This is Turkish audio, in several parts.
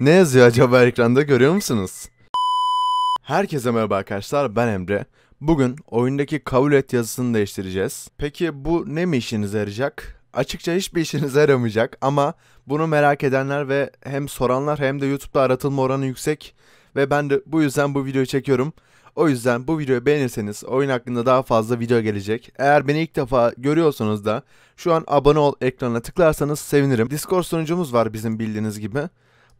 Ne yazıyor acaba ekranda görüyor musunuz? Herkese merhaba arkadaşlar ben Emre. Bugün oyundaki kabul et yazısını değiştireceğiz. Peki bu ne mi işinize yarayacak? Açıkça hiçbir işinize yaramayacak ama bunu merak edenler ve hem soranlar hem de YouTube'da aratılma oranı yüksek ve ben de bu yüzden bu videoyu çekiyorum. O yüzden bu videoyu beğenirseniz oyun hakkında daha fazla video gelecek. Eğer beni ilk defa görüyorsunuz da şu an abone ol ekranına tıklarsanız sevinirim. Discord sunucumuz var bizim bildiğiniz gibi.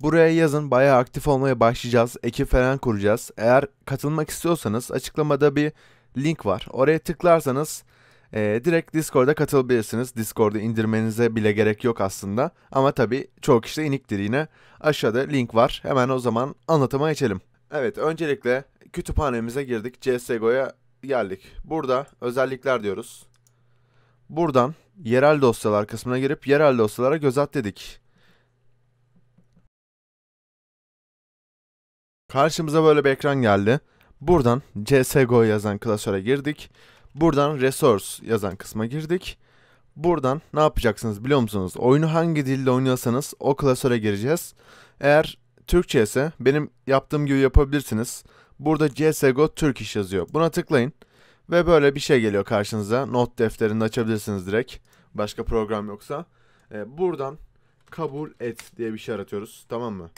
Buraya yazın bayağı aktif olmaya başlayacağız. Ekip falan kuracağız. Eğer katılmak istiyorsanız açıklamada bir link var. Oraya tıklarsanız e, direkt Discord'a katılabilirsiniz. Discord'u indirmenize bile gerek yok aslında. Ama tabii çoğu kişi de iniktir yine. Aşağıda link var. Hemen o zaman anlatıma geçelim. Evet öncelikle kütüphanemize girdik. CSGO'ya geldik. Burada özellikler diyoruz. Buradan yerel dosyalar kısmına girip yerel dosyalara göz at dedik. Karşımıza böyle bir ekran geldi. Buradan CSGO yazan klasöre girdik. Buradan resource yazan kısma girdik. Buradan ne yapacaksınız biliyor musunuz? Oyunu hangi dilde oynuyorsanız o klasöre gireceğiz. Eğer Türkçe ise benim yaptığım gibi yapabilirsiniz. Burada CSGO Türk iş yazıyor. Buna tıklayın. Ve böyle bir şey geliyor karşınıza. Not defterini açabilirsiniz direkt. Başka program yoksa. Ee, buradan kabul et diye bir şey aratıyoruz. Tamam mı?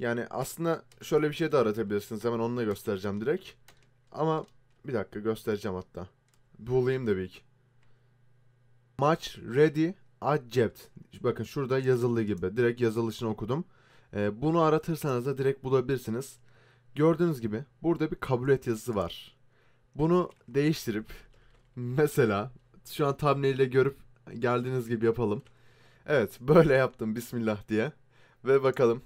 Yani aslında şöyle bir şey de aratabilirsiniz. Hemen onunla göstereceğim direkt. Ama bir dakika göstereceğim hatta. Bulayım da bir iki. Match ready accept. Bakın şurada yazılı gibi. Direkt yazılışını okudum. Ee, bunu aratırsanız da direkt bulabilirsiniz. Gördüğünüz gibi burada bir kabul et yazısı var. Bunu değiştirip mesela şu an thumbnail ile görüp geldiğiniz gibi yapalım. Evet böyle yaptım bismillah diye. Ve bakalım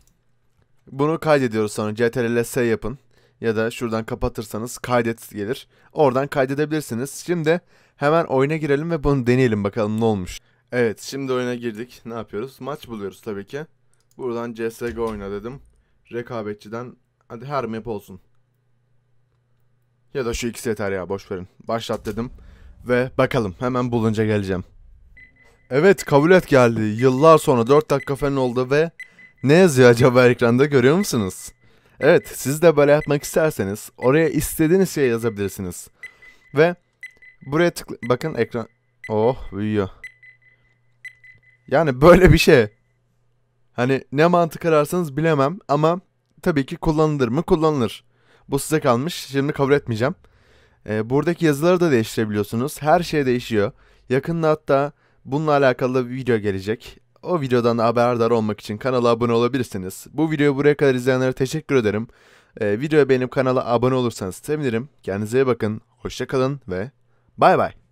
bunu kaydediyoruz sonra. CTRL-S yapın. Ya da şuradan kapatırsanız kaydet gelir. Oradan kaydedebilirsiniz. Şimdi hemen oyuna girelim ve bunu deneyelim bakalım ne olmuş. Evet şimdi oyuna girdik. Ne yapıyoruz? Maç buluyoruz tabii ki. Buradan CSGO oyna dedim. Rekabetçiden hadi her map olsun. Ya da şu ikisi yeter ya boş verin. Başlat dedim. Ve bakalım hemen bulunca geleceğim. Evet kabul et geldi. Yıllar sonra 4 dakika falan oldu ve ne yazıyor acaba ekranda görüyor musunuz? Evet siz de böyle yapmak isterseniz oraya istediğiniz şeyi yazabilirsiniz. Ve buraya tıkla... Bakın ekran... Oh büyüyor. Yani böyle bir şey. Hani ne mantık ararsanız bilemem ama tabii ki kullanılır mı kullanılır. Bu size kalmış şimdi kabul etmeyeceğim. E, buradaki yazıları da değiştirebiliyorsunuz. Her şey değişiyor. Yakında hatta bununla alakalı bir video gelecek. O videodan haberdar olmak için kanala abone olabilirsiniz. Bu videoyu buraya kadar izleyenlere teşekkür ederim. Ee, videoya beğenip kanala abone olursanız sevinirim. Kendinize iyi bakın, hoşçakalın ve bay bay.